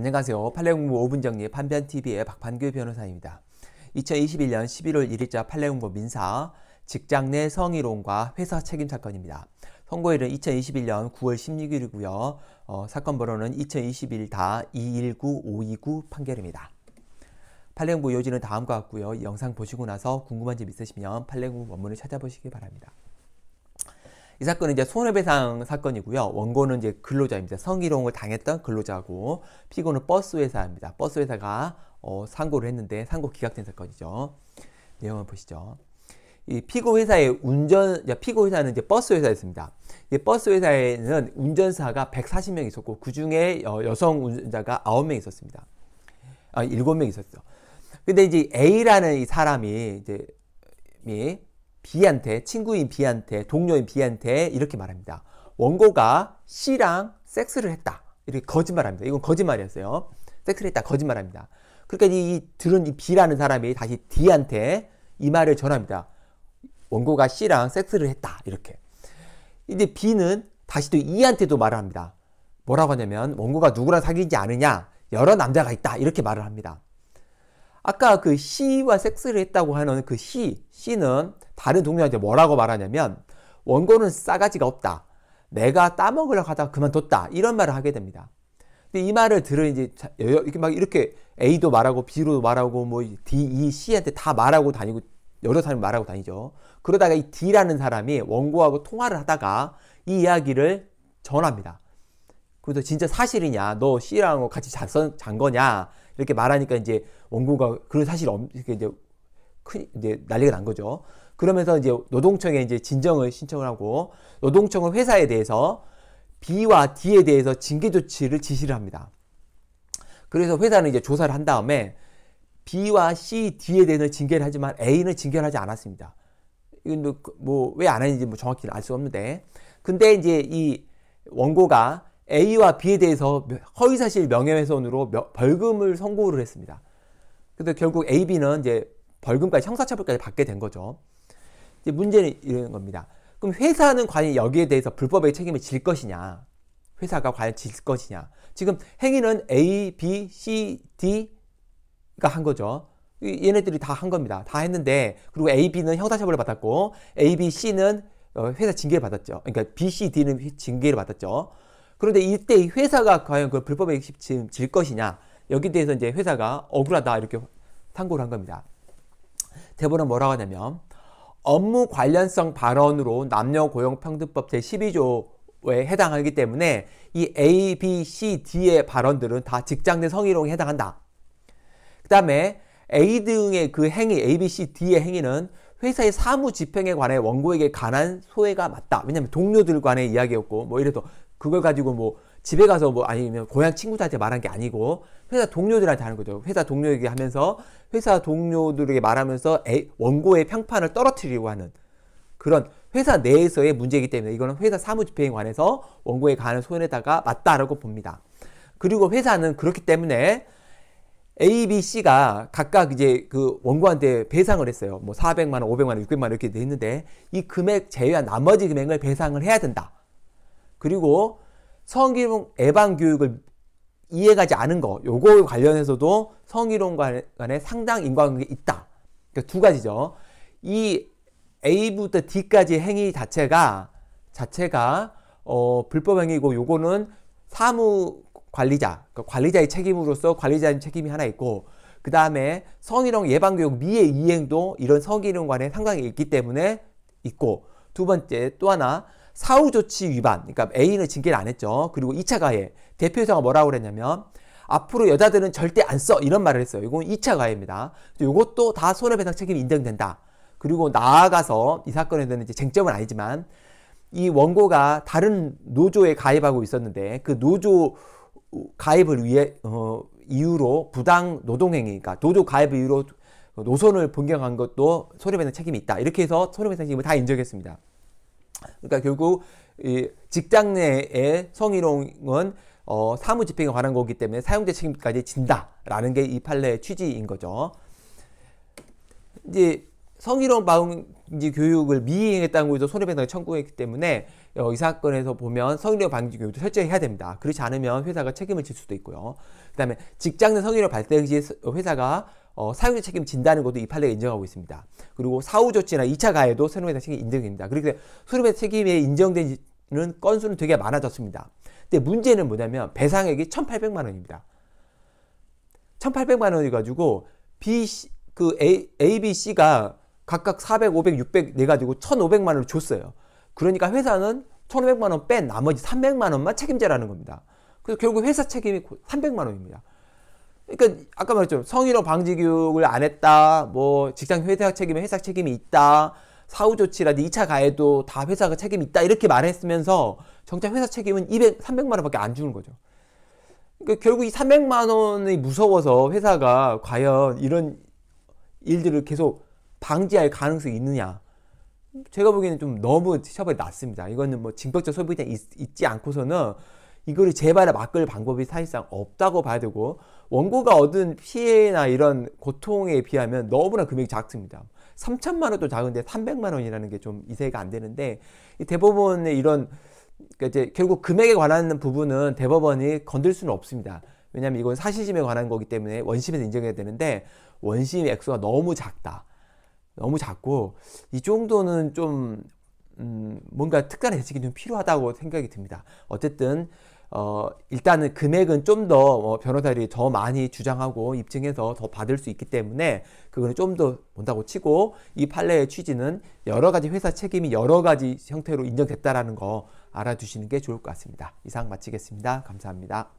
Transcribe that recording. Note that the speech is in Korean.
안녕하세요. 판례공부 5분 정리 판변TV의 박판규 변호사입니다. 2021년 11월 1일자 판례공부 민사 직장 내 성희롱과 회사 책임 사건입니다. 선고일은 2021년 9월 16일이고요. 어, 사건 번호는 2 0 2 1 2 1 9 5 2 9 판결입니다. 판례공부 요지는 다음과 같고요. 영상 보시고 나서 궁금한 점 있으시면 판례공부 원문을 찾아보시기 바랍니다. 이 사건은 이제 손해배상 사건이고요. 원고는 이제 근로자입니다. 성희롱을 당했던 근로자고 피고는 버스 회사입니다. 버스 회사가 어, 상고를 했는데 상고 기각된 사건이죠. 내용을 보시죠. 이 피고 회사의 운전 피고 회사는 이제 버스 회사였습니다. 이 버스 회사에는 운전사가 140명 있었고 그 중에 어, 여성 운전자가 9명 있었습니다. 아, 7명 있었죠. 근데 이제 A라는 이 사람이 이제 B한테, 친구인 B한테, 동료인 B한테 이렇게 말합니다. 원고가 C랑 섹스를 했다. 이렇게 거짓말합니다. 이건 거짓말이었어요. 섹스를 했다. 거짓말합니다. 그러니까 이, 이 들은 이 B라는 사람이 다시 D한테 이 말을 전합니다. 원고가 C랑 섹스를 했다. 이렇게. 이제 B는 다시 또 E한테도 말을 합니다. 뭐라고 하냐면 원고가 누구랑 사귀지 않느냐 여러 남자가 있다 이렇게 말을 합니다. 아까 그 C와 섹스를 했다고 하는 그 C, C는 다른 동료한테 뭐라고 말하냐면 원고는 싸가지가 없다. 내가 따먹으려고 하다가 그만뒀다. 이런 말을 하게 됩니다. 근데 이 말을 들은 이제 이렇게 막 이렇게 A도 말하고 B로 말하고 뭐 D, E, C한테 다 말하고 다니고 여러 사람이 말하고 다니죠. 그러다가 이 D라는 사람이 원고하고 통화를 하다가 이 이야기를 전합니다. 그래서 진짜 사실이냐? 너 C랑 같이 잔, 잔 거냐? 이렇게 말하니까 이제 원고가 그런 사실 이렇게 이제 큰 이제 난리가 난 거죠. 그러면서 이제 노동청에 이제 진정을 신청을 하고 노동청은 회사에 대해서 B와 D에 대해서 징계 조치를 지시를 합니다. 그래서 회사는 이제 조사를 한 다음에 B와 C, D에 대해서 징계를 하지만 A는 징계를 하지 않았습니다. 이건 뭐왜안 뭐, 하는지 뭐 정확히 알 수 없는데 근데 이제 이 원고가 A와 B에 대해서 허위사실 명예훼손으로 벌금을 선고를 했습니다. 근데 결국 A, B는 이제 벌금까지 형사처벌까지 받게 된 거죠. 이제 문제는 이런 겁니다. 그럼 회사는 과연 여기에 대해서 불법의 책임을 질 것이냐? 회사가 과연 질 것이냐? 지금 행위는 A, B, C, D가 한 거죠. 얘네들이 다 한 겁니다. 다 했는데 그리고 A, B는 형사처벌을 받았고 A, B, C는 어, 회사 징계를 받았죠. 그러니까 B, C, D는 징계를 받았죠. 그런데 이때 이 회사가 과연 그 불법 액식 질 것이냐 여기 에 대해서 이제 회사가 억울하다 이렇게 상고를 한 겁니다. 대법은 뭐라고 하냐면 업무 관련성 발언으로 남녀 고용 평등법 제 12조에 해당하기 때문에 이 A, B, C, D의 발언들은 다 직장 내 성희롱에 해당한다. 그다음에 A 등의 그 행위 A, B, C, D의 행위는 회사의 사무 집행에 관해 원고에게 관한 소외가 맞다. 왜냐하면 동료들 간의 이야기였고 뭐 이래서 그걸 가지고 뭐 집에 가서 뭐 아니면 고향 친구들한테 말한 게 아니고 회사 동료들한테 하는 거죠. 회사 동료에게 하면서 회사 동료들에게 말하면서 원고의 평판을 떨어뜨리려고 하는 그런 회사 내에서의 문제이기 때문에 이거는 회사 사무집행에 관해서 원고에 관한 소연에다가 맞다라고 봅니다. 그리고 회사는 그렇기 때문에 A, B, C가 각각 이제 그 원고한테 배상을 했어요. 뭐 400만 원, 500만 원, 600만 원 이렇게 했는데 이 금액 제외한 나머지 금액을 배상을 해야 된다. 그리고 성희롱 예방 교육을 이해가지 않은 거, 요거 관련해서도 성희롱 간에 상당 인과관계 있다. 그러니까 두 가지죠. 이 A부터 D까지 행위 자체가 자체가 어, 불법 행위고 요거는 사무 관리자, 그러니까 관리자의 책임으로서 관리자의 책임이 하나 있고 그 다음에 성희롱 예방교육 미의 이행도 이런 성희롱 간에 상관이 있기 때문에 있고 두 번째 또 하나 사후 조치 위반, 그러니까 A는 징계를 안 했죠. 그리고 2차 가해, 대표이사가 뭐라고 그랬냐면 앞으로 여자들은 절대 안 써 이런 말을 했어요. 이건 2차 가해입니다. 이것도 다 손해배상 책임이 인정된다. 그리고 나아가서 이 사건에 대한 이제 쟁점은 아니지만 이 원고가 다른 노조에 가입하고 있었는데 그 노조 가입을 위해 어, 이유로 부당 노동행위, 니까 그러니까 노조 가입 이유로 노선을 변경한 것도 손해배상 책임이 있다. 이렇게 해서 손해배상 책임을 다 인정했습니다. 그러니까 결국 이 직장 내의 성희롱은 어, 사무 집행에 관한 거기 때문에 사용자 책임까지 진다라는 게 이 판례의 취지인 거죠. 이제 성희롱 방지 교육을 미행했다는 거에서 손해배상 청구했기 때문에 어, 이 사건에서 보면 성희롱 방지 교육도 설정 해야 됩니다. 그렇지 않으면 회사가 책임을 질 수도 있고요. 그다음에 직장 내 성희롱 발생 시 회사가 어, 사용자 책임진다는 것도 이 판례가 인정하고 있습니다. 그리고 사후 조치나 2차 가해도 소름의 책임이 인정됩니다. 그렇게 소름의 책임에 인정되는 건수는 되게 많아졌습니다. 근데 문제는 뭐냐면 배상액이 1,800만 원입니다. 1,800만 원이 가지고 B, 그 A, A, B, C가 각각 400, 500, 600 내가지고 1,500만 원을 줬어요. 그러니까 회사는 1,500만 원 뺀 나머지 300만 원만 책임제라는 겁니다. 그래서 결국 회사 책임이 300만 원입니다. 그러니까 아까 말했죠. 성희롱 방지 교육을 안 했다. 뭐 직장 회사 책임에 회사 책임이 있다. 사후 조치라든지 2차 가해도 다 회사가 책임이 있다. 이렇게 말했으면서 정작 회사 책임은 200, 300만 원밖에 안 주는 거죠. 그러니까 결국 이 300만 원이 무서워서 회사가 과연 이런 일들을 계속 방지할 가능성이 있느냐. 제가 보기에는 좀 너무 처벌이 낮습니다. 이거는 뭐 징벌적 소비자 있지 않고서는 이거를 재발에 막을 방법이 사실상 없다고 봐야 되고 원고가 얻은 피해나 이런 고통에 비하면 너무나 금액이 작습니다. 3천만 원도 작은데 300만 원이라는 게 좀 이해가 안 되는데 대법원의 이런 그러니까 이제 결국 금액에 관한 부분은 대법원이 건들 수는 없습니다. 왜냐하면 이건 사실심에 관한 거기 때문에 원심에서 인정해야 되는데 원심 액수가 너무 작다. 너무 작고 이 정도는 좀 음, 뭔가 특별한 대기이좀 필요하다고 생각이 듭니다. 어쨌든 어, 일단은 금액은 좀더 어, 변호사들이 더 많이 주장하고 입증해서 더 받을 수 있기 때문에 그거는 좀 더 본다고 치고 이 판례의 취지는 여러 가지 회사 책임이 여러 가지 형태로 인정됐다라는 거 알아두시는 게 좋을 것 같습니다. 이상 마치겠습니다. 감사합니다.